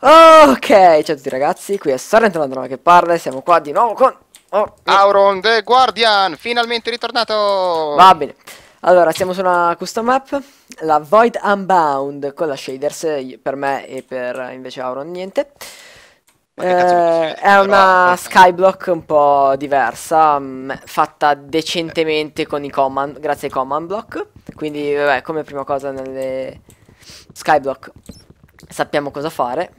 Ok, ciao a tutti ragazzi, qui è Sorrentino che parla siamo qua di nuovo con... Oh, eh. Auron the Guardian, finalmente ritornato! Va bene, allora siamo su una custom map, la Void Unbound con la Shaders per me e per invece Auron niente. Eh, è una skyblock un po' diversa, mh, mm, fatta decentemente con i command, grazie ai command block, quindi vabbè, come prima cosa nelle skyblock sappiamo cosa fare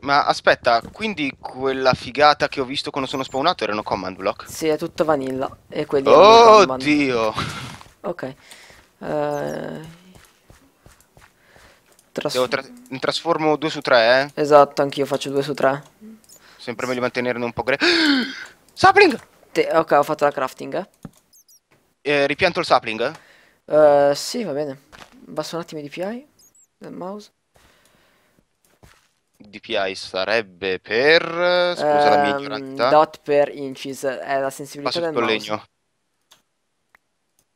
ma aspetta, quindi quella figata che ho visto quando sono spawnato erano command block? Sì, è tutto vanilla. E quelli oh, Oddio! Ok. Eh... Tras tra Mi trasformo 2 su 3, eh? Esatto, anch'io faccio 2 su 3. Sempre meglio mantenerne un po' gre... sapling! Te ok, ho fatto la crafting, eh. ripianto il sapling? Eh, sì, va bene. Basta un attimo di PI del mouse. DPI sarebbe per... Scusa la mia um, ignoranza. Dot per inches, è eh, la sensibilità del mouse. legno.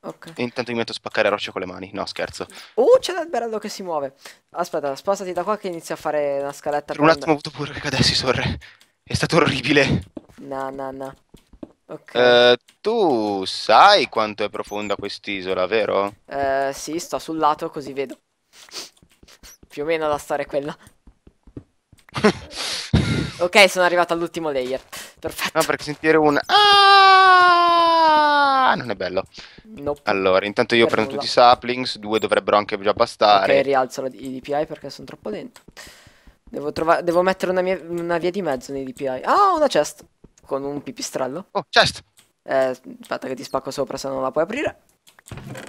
Okay. Intanto mi metto a spaccare rocce con le mani. No, scherzo. oh c'è l'alberello che si muove. Aspetta, spostati da qua che inizia a fare una scaletta. Per un attimo ho avuto pure che cadessi, sorre. È stato orribile. No, no, no. Okay. Uh, tu sai quanto è profonda quest'isola, vero? Uh, sì, sto sul lato così vedo. Più o meno la storia è quella ok, sono arrivato all'ultimo layer. Perfetto. No, perché sentire un... Ah! Non è bello. Nope. Allora, intanto io per prendo nulla. tutti i saplings, due dovrebbero anche già bastare. Ok, rialzo i DPI perché sono troppo lento. Devo, trovare... Devo mettere una, mia... una via di mezzo nei DPI. Ah, una chest. Con un pipistrello. Oh, chest! Eh, aspetta che ti spacco sopra se non la puoi aprire.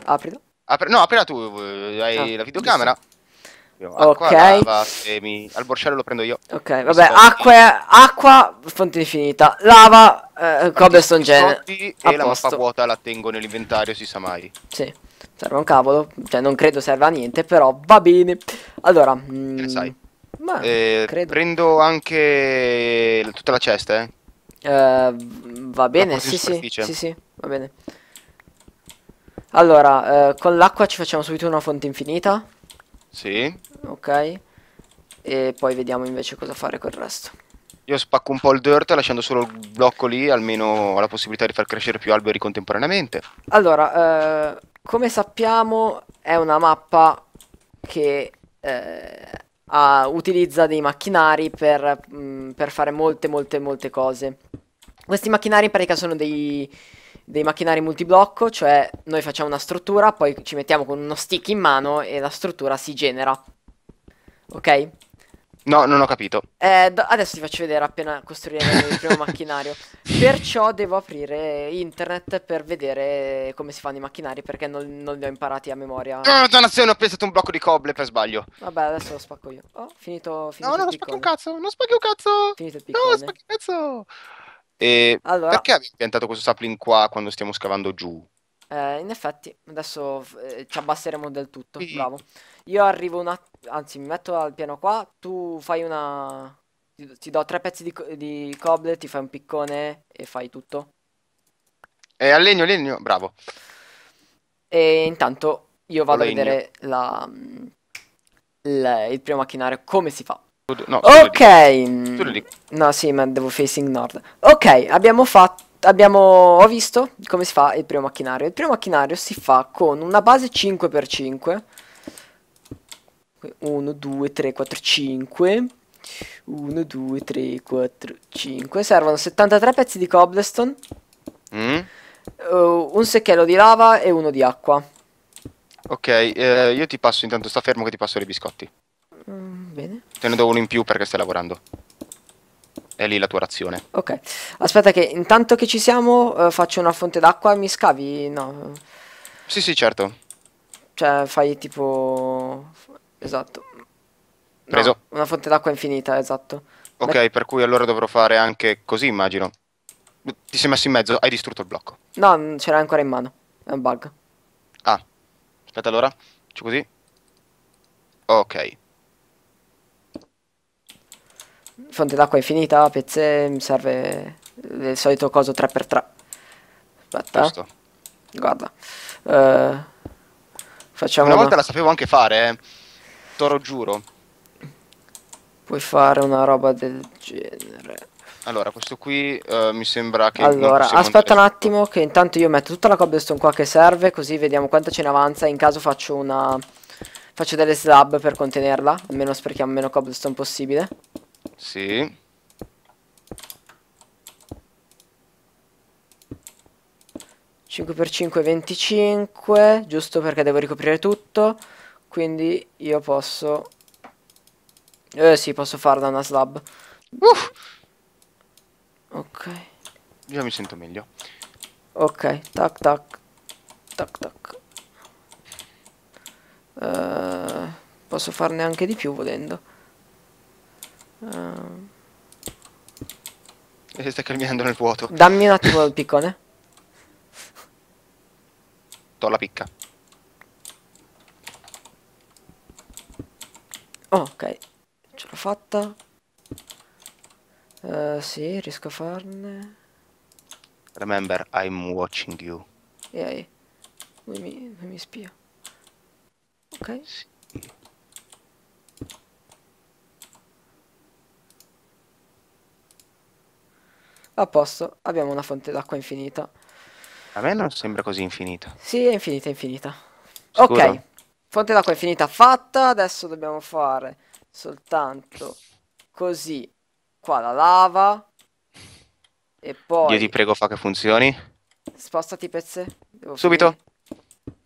Aprila. Apri... No, aprila tu, eh, hai ah, la videocamera. Sì. Acqua, ok. Lava, semi. Al borsello lo prendo io. Ok, vabbè, acqua, acqua, fonte infinita. Lava, eh, cobblestone gene. E posto. la mappa vuota la tengo nell'inventario, si sa mai. Sì. Serve un cavolo, cioè non credo serva a niente, però va bene. Allora, mh, mm, che sai. Ma eh, credo. prendo anche tutta la cesta, eh? Uh, va bene, sì, sì, sì, sì, va bene. Allora, eh, con l'acqua ci facciamo subito una fonte infinita. Sì ok? E poi vediamo invece cosa fare col resto. Io spacco un po' il dirt lasciando solo il blocco lì, almeno ho la possibilità di far crescere più alberi contemporaneamente. Allora, eh, come sappiamo è una mappa che eh, ha, utilizza dei macchinari per, mh, mm, per, fare molte molte molte cose. Questi macchinari in pratica sono dei, dei macchinari multiblocco, cioè noi facciamo una struttura, poi ci mettiamo con uno stick in mano e la struttura si genera ok? No, non ho capito. Eh, do- adesso ti faccio vedere appena costruiremo il primo macchinario. Perciò devo aprire internet per vedere come si fanno i macchinari perché non, non li ho imparati a memoria. No, dannazione, ho pensato un blocco di coble per sbaglio. Vabbè, adesso lo spacco io. Oh, finito, finito No, no, non spacco un cazzo, non spacchi un cazzo. Finito il piccone. No, spacchi un cazzo. E allora... perché abbiamo piantato questo sapling qua quando stiamo scavando giù? Eh, in effetti, adesso eh, ci abbasseremo del tutto. Sì. Bravo. Io arrivo un attimo. Anzi, mi metto al piano qua. Tu fai una. Ti, ti do tre pezzi di, co di coble, ti fai un piccone e fai tutto. E eh, a legno, legno, bravo. E intanto io vado a vedere la, la, il primo macchinario come si fa. No, ok. No, sì, ma devo facing nord. Ok, abbiamo fatto abbiamo, ho visto come si fa il primo macchinario. Il primo macchinario si fa con una base 5x5. 1, 2, 3, 4, 5. 1, 2, 3, 4, 5. Servono 73 pezzi di cobblestone. Mm? Uh, un secchiello di lava e uno di acqua. Ok, eh, io ti passo intanto, sta fermo che ti passo i biscotti. Mm, bene. Te ne do uno in più perché stai lavorando è lì la tua razione. Ok, aspetta che intanto che ci siamo eh, faccio una fonte d'acqua, mi scavi? No. Sì, sì, certo. Cioè fai tipo... Esatto. Preso. No, una fonte d'acqua infinita, esatto. Ok, Met per cui allora dovrò fare anche così, immagino. Ti sei messo in mezzo, hai distrutto il blocco. No, ce l'hai ancora in mano. È un bug. Ah, aspetta allora, faccio così. Ok fonte d'acqua infinita, pezze, mi serve il solito coso 3x3. Aspetta. Giusto. Eh. Guarda. Eh, facciamo una, una volta la sapevo anche fare, eh. Toro giuro. Puoi fare una roba del genere. Allora, questo qui eh, mi sembra che... Allora, aspetta un attimo che intanto io metto tutta la cobblestone qua che serve, così vediamo quanta ce ne avanza. In caso faccio una... Faccio delle slab per contenerla, almeno sprechiamo meno cobblestone possibile. Sì. Cinque per 5 è 25, giusto perché devo ricoprire tutto, quindi io posso... Eh sì, posso farla una slab. Uff! Ok. Io mi sento meglio. Ok, tac tac, tac tac. Uh, posso farne anche di più volendo. Uh... E sta camminando nel vuoto. Dammi un attimo il piccone. T'ho la picca. Oh, ok. Ce l'ho fatta. Uh, sì, riesco a farne. Remember, I'm watching you. Ehi, yeah, yeah. mi, mi, mi spia. Ok. Sì. A posto, abbiamo una fonte d'acqua infinita. A me non sembra così infinita. Sì, è infinita, è infinita. Sicuro? Ok, fonte d'acqua infinita fatta. Adesso dobbiamo fare soltanto così. Qua la lava. E poi... Io ti prego, fa che funzioni. Spostati, pezze. Devo Subito. Finire.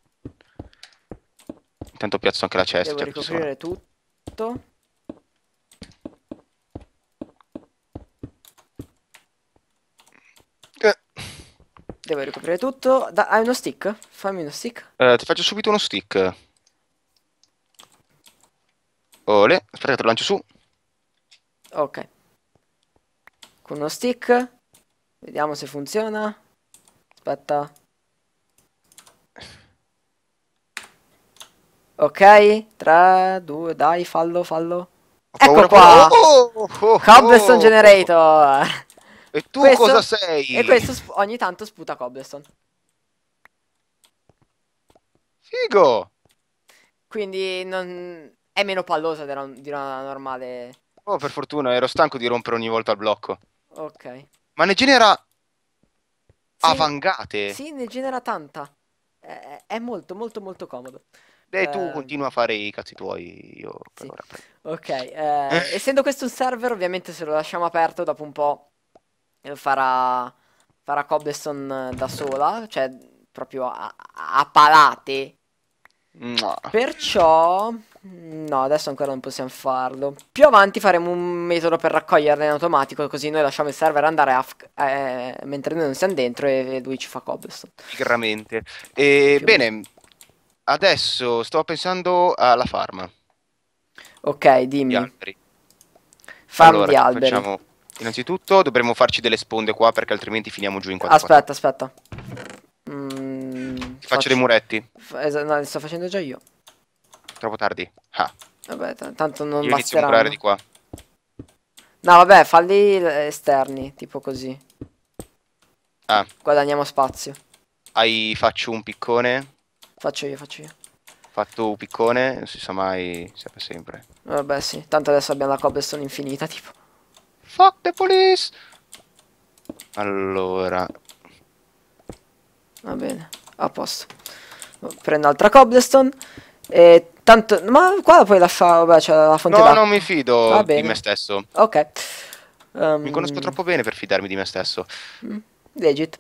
Intanto piazzo anche la cesta. Devo cioè, ricoprire tutto. Devo ricoprire tutto. Da hai uno stick? Fammi uno stick. Eh, ti faccio subito uno stick. Ole, aspetta che te lo lancio su. Ok. Con uno stick. Vediamo se funziona. Aspetta. Ok, 3, 2, dai, fallo, fallo. Ho ecco paura, qua! Oh, oh, oh, oh. Cobblestone Generator! E tu questo, cosa sei? E questo ogni tanto sputa cobblestone. Figo! Quindi non... è meno pallosa di una, di una normale... Oh, per fortuna, ero stanco di rompere ogni volta il blocco. Ok. Ma ne genera... Sì. Avangate? Sì, ne genera tanta. È, è molto, molto, molto comodo. Beh, tu eh... continua a fare i cazzi tuoi, io per sì. ora. Ok, eh, essendo questo un server, ovviamente se lo lasciamo aperto dopo un po' Eh, farà, farà Cobblestone eh, da sola, cioè proprio a, a palate. No. Perciò mm, No, adesso ancora non possiamo farlo. Più avanti faremo un metodo per raccoglierle in automatico, così noi lasciamo il server andare a eh, mentre noi non siamo dentro e, e lui ci fa cobblestone. Sicuramente. E, bene, adesso sto pensando alla farm. Ok, dimmi. Di alberi. Farm allora, di alberi. Facciamo Innanzitutto dovremmo farci delle sponde qua perché altrimenti finiamo giù in quattro. Aspetta, aspetta. Mm, Ti faccio, dei muretti. no, li sto facendo già io. Troppo tardi. Ah. Vabbè, tanto non io basterà. Inizio a di qua. No, vabbè, falli eh, esterni, tipo così. Ah. Guadagniamo spazio. Hai faccio un piccone? Faccio io, faccio io. Fatto un piccone, non si sa mai, sempre sempre. Vabbè, sì, tanto adesso abbiamo la cobblestone infinita, tipo. Fuck the police! Allora... Va bene, a posto. Prendo altra cobblestone. E tanto... Ma qua la puoi lasciare, vabbè, c'è la fonte No, non mi fido di me stesso. Ok. Um... Mi conosco troppo bene per fidarmi di me stesso. Mm, legit.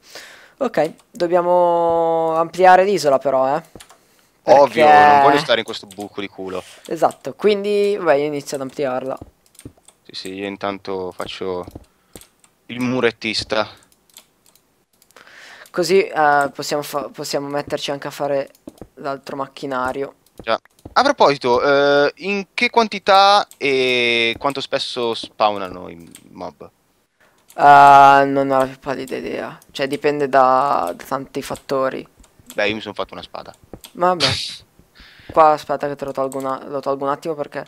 Ok, dobbiamo ampliare l'isola però, eh. Perché... Ovvio, non voglio stare in questo buco di culo. Esatto, quindi, vai, inizio ad ampliarla. Sì, sì, io intanto faccio il murettista. Così uh, possiamo, possiamo, metterci anche a fare l'altro macchinario. Già. A proposito, uh, in che quantità e quanto spesso spawnano i mob? Uh, non ho la più pallida idea. Cioè, dipende da, da tanti fattori. Beh, io mi sono fatto una spada. Vabbè. Qua aspetta che te lo tolgo, lo tolgo un attimo perché...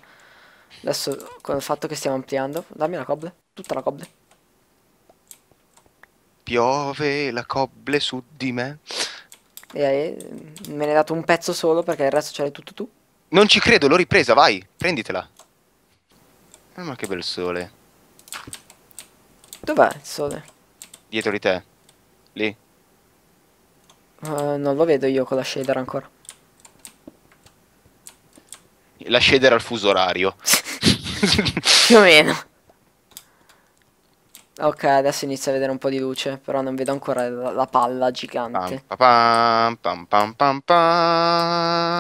Adesso con il fatto che stiamo ampliando Dammi la cobble Tutta la cobble Piove la cobble su di me e, e, Me ne hai dato un pezzo solo perché il resto ce l'hai tutto tu Non ci credo l'ho ripresa vai Prenditela oh, Ma che bel sole Dov'è il sole? Dietro di te Lì uh, Non lo vedo io con la shader ancora la shader al fuso orario. Più o meno. Ok, adesso inizia a vedere un po' di luce, però non vedo ancora la, la palla gigante. Pam, pam, pam,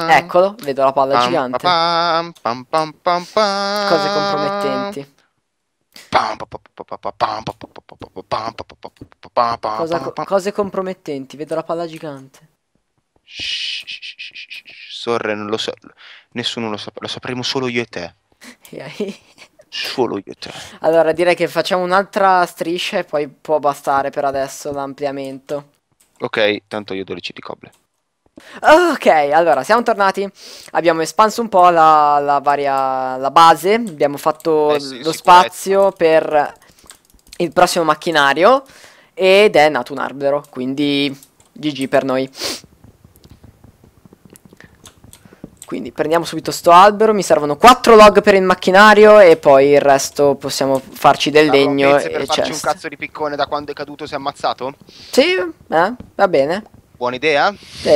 Eccolo, vedo la palla gigante. Cose compromettenti. Cosa, cose compromettenti, vedo la palla gigante. Sorre, non lo so, nessuno lo sa, lo sapremo solo io e te. Solo io e te. Allora direi che facciamo un'altra striscia e poi può bastare per adesso l'ampliamento. Ok, tanto io 12 di coble. Ok, allora siamo tornati. Abbiamo espanso un po' la, la, varia, la base. Abbiamo fatto eh sì, lo spazio per il prossimo macchinario. Ed è nato un albero. Quindi GG per noi. Quindi prendiamo subito sto albero, mi servono 4 log per il macchinario e poi il resto possiamo farci del legno e per farci un cazzo di piccone da quando è caduto si è ammazzato? Sì, eh, va bene. Buona idea? Sì.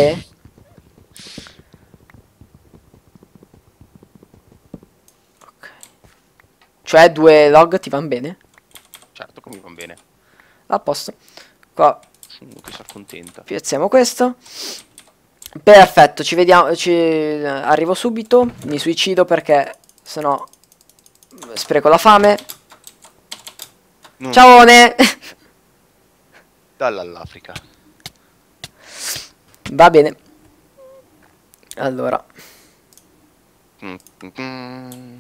Ok. Cioè due log ti vanno bene? Certo che mi vanno bene. A posto. Qua. Sono contenta. Piazziamo questo. Perfetto, ci vediamo, ci... arrivo subito, mi suicido perché sennò spreco la fame. No. Ciao! Dalla all'Africa. Va bene. Allora. Mm -hmm.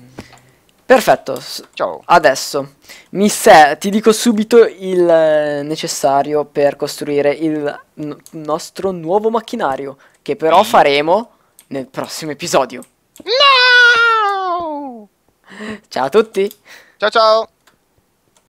Perfetto. Ciao. Adesso ti dico subito il eh, necessario per costruire il nostro nuovo macchinario, che però mm. faremo nel prossimo episodio. No! Ciao a tutti. Ciao ciao.